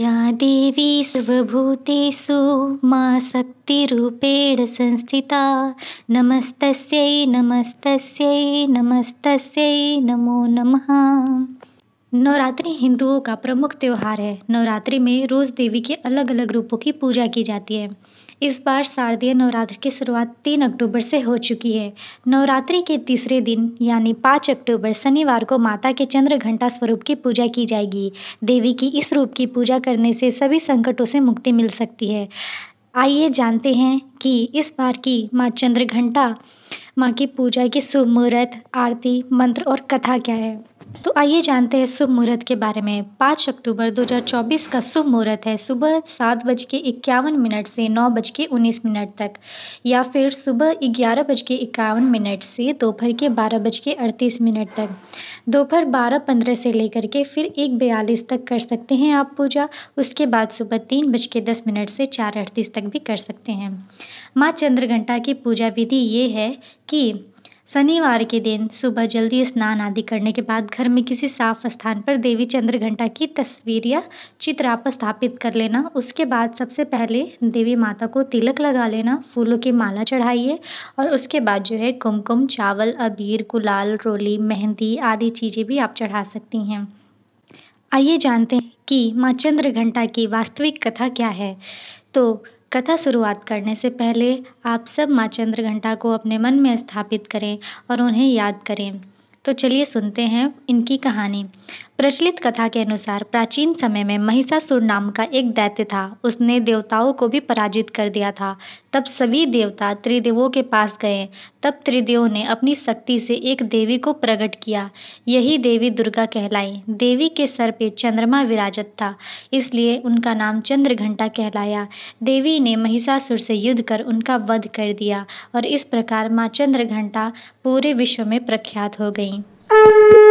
या देवी सर्वभूतेषु मा शक्तिरूपेण संस्थिता नमस्तस्यै नमस्तस्यै नमस्तस्यै नमो नमः नवरात्रि हिंदुओं का प्रमुख त्यौहार है नवरात्रि में रोज देवी के अलग अलग रूपों की पूजा की जाती है इस बार शारदीय नवरात्र की शुरुआत तीन अक्टूबर से हो चुकी है नवरात्रि के तीसरे दिन यानी पाँच अक्टूबर शनिवार को माता के चंद्र घंटा स्वरूप की पूजा की जाएगी देवी की इस रूप की पूजा करने से सभी संकटों से मुक्ति मिल सकती है आइए जानते हैं कि इस बार की माँ चंद्र घंटा माँ की पूजा की शुभ मुहूर्त आरती मंत्र और कथा क्या है तो आइए जानते हैं शुभ मुहूर्त के बारे में पाँच अक्टूबर 2024 का शुभ मुहूर्त है सुबह सात बज के इक्यावन मिनट से नौ बज के उन्नीस मिनट तक या फिर सुबह ग्यारह बज के इक्यावन मिनट से दोपहर के बारह बज के अड़तीस मिनट तक दोपहर बारह पंद्रह से लेकर के फिर एक बयालीस तक कर सकते हैं आप पूजा उसके बाद सुबह तीन बज के दस मिनट से चार अड़तीस तक भी कर सकते हैं माँ चंद्रघंटा की पूजा विधि ये है कि शनिवार के दिन सुबह जल्दी स्नान आदि करने के बाद घर में किसी साफ स्थान पर देवी चंद्र घंटा की तस्वीर या चित्र आप स्थापित कर लेना उसके बाद सबसे पहले देवी माता को तिलक लगा लेना फूलों की माला चढ़ाइए और उसके बाद जो है कुमकुम चावल अबीर गुलाल रोली मेहंदी आदि चीज़ें भी आप चढ़ा सकती हैं आइए जानते हैं कि माँ चंद्र घंटा की वास्तविक कथा क्या है तो कथा शुरुआत करने से पहले आप सब माँ चंद्र घंटा को अपने मन में स्थापित करें और उन्हें याद करें तो चलिए सुनते हैं इनकी कहानी प्रचलित कथा के अनुसार प्राचीन समय में महिषासुर नाम का एक दैत्य था उसने देवताओं को भी पराजित कर दिया था तब सभी देवता त्रिदेवों के पास गए तब त्रिदेवों ने अपनी शक्ति से एक देवी को प्रकट किया यही देवी दुर्गा कहलाई देवी के सर पे चंद्रमा विराजत था इसलिए उनका नाम चंद्रघंटा कहलाया देवी ने महिषासुर से युद्ध कर उनका वध कर दिया और इस प्रकार माँ चंद्रघंटा पूरे विश्व में प्रख्यात हो गई